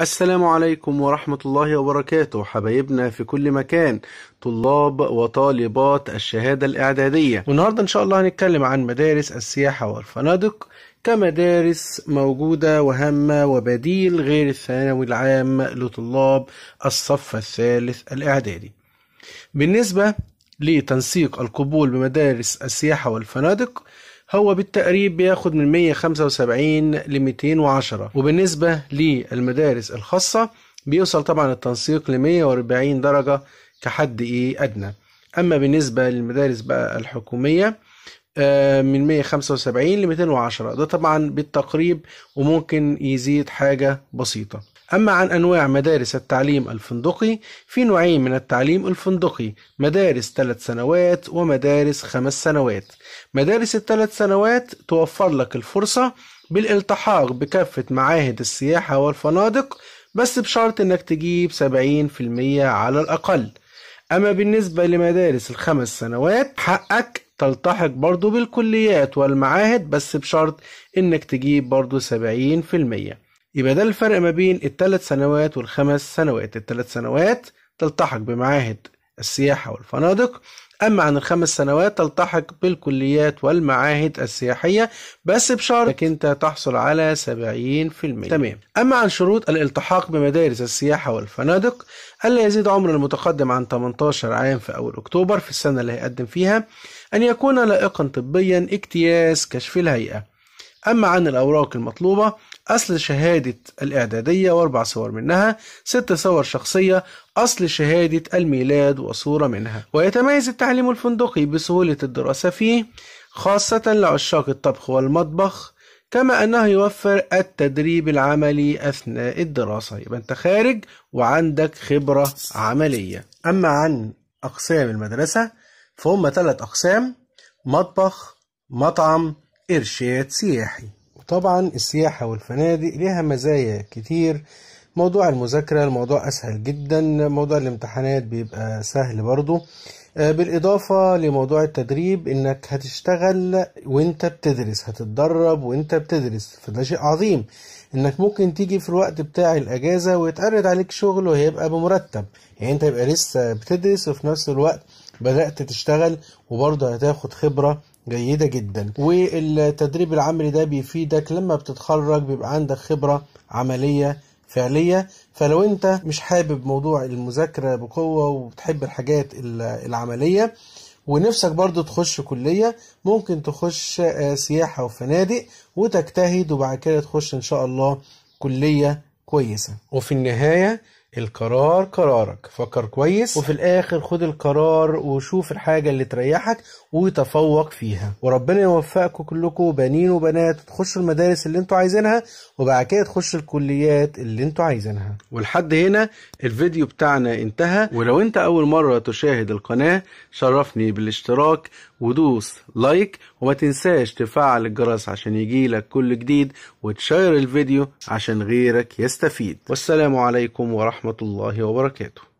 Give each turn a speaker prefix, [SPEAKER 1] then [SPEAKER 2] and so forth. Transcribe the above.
[SPEAKER 1] السلام عليكم ورحمة الله وبركاته حبايبنا في كل مكان طلاب وطالبات الشهادة الإعدادية والنهاردة إن شاء الله هنتكلم عن مدارس السياحة والفنادق كمدارس موجودة وهامة وبديل غير الثانوي العام لطلاب الصف الثالث الإعدادي بالنسبة لتنسيق القبول بمدارس السياحة والفنادق هو بالتقريب بياخد من 175 ل 210 وبالنسبة للمدارس الخاصة بيوصل طبعا التنسيق ل 140 درجة كحد ايه ادنى اما بالنسبة للمدارس بقى الحكومية آه، من 175 ل 210 ده طبعا بالتقريب وممكن يزيد حاجة بسيطة أما عن أنواع مدارس التعليم الفندقي في نوعين من التعليم الفندقي مدارس ثلاث سنوات ومدارس خمس سنوات مدارس الثلاث سنوات توفر لك الفرصة بالالتحاق بكافة معاهد السياحة والفنادق بس بشرط انك تجيب 70% على الأقل أما بالنسبة لمدارس الخمس سنوات حقك تلتحق برضو بالكليات والمعاهد بس بشرط انك تجيب برضو 70% يبقى ده الفرق ما بين الثلاث سنوات والخمس سنوات الثلاث سنوات تلتحق بمعاهد السياحة والفنادق أما عن الخمس سنوات تلتحق بالكليات والمعاهد السياحية بس بشرط أنت تحصل على 70% تمام أما عن شروط الالتحاق بمدارس السياحة والفنادق ألا يزيد عمر المتقدم عن 18 عام في أول أكتوبر في السنة اللي هيقدم فيها أن يكون لائقا طبيا اكتياز كشف الهيئة أما عن الأوراق المطلوبة أصل شهادة الإعدادية وأربع صور منها ست صور شخصية أصل شهادة الميلاد وصورة منها ويتميز التعليم الفندقي بسهولة الدراسة فيه خاصة لعشاق الطبخ والمطبخ كما أنه يوفر التدريب العملي أثناء الدراسة يبقى أنت خارج وعندك خبرة عملية أما عن أقسام المدرسة فهم ثلاث أقسام مطبخ مطعم إرشاد سياحي وطبعا السياحة والفنادق لها مزايا كتير موضوع المذاكرة الموضوع أسهل جدا موضوع الامتحانات بيبقى سهل برضو آه، بالإضافة لموضوع التدريب إنك هتشتغل وإنت بتدرس هتتدرب وإنت بتدرس فده شيء عظيم إنك ممكن تيجي في الوقت بتاع الأجازة ويتعرض عليك شغل وهيبقى بمرتب يعني أنت يبقى لسه بتدرس وفي نفس الوقت بدأت تشتغل وبرضه هتاخد خبرة جيدة جدا والتدريب العملي ده بيفيدك لما بتتخرج بيبقى عندك خبرة عملية فعلية فلو انت مش حابب موضوع المذاكرة بقوة وبتحب الحاجات العملية ونفسك برضو تخش كلية ممكن تخش آه، سياحة وفنادق وتجتهد وبعد كده تخش ان شاء الله كلية كويسة وفي النهاية القرار قرارك فكر كويس وفي الاخر خد القرار وشوف الحاجه اللي تريحك وتفوق فيها وربنا يوفقكم كلكم بنين وبنات تخشوا المدارس اللي انتوا عايزينها وبعد كده تخشوا الكليات اللي انتوا عايزينها ولحد هنا الفيديو بتاعنا انتهى ولو انت اول مره تشاهد القناه شرفني بالاشتراك ودوس لايك وما تنساش تفعل الجرس عشان يجيلك كل جديد وتشير الفيديو عشان غيرك يستفيد والسلام عليكم ورحمه ورحمة الله وبركاته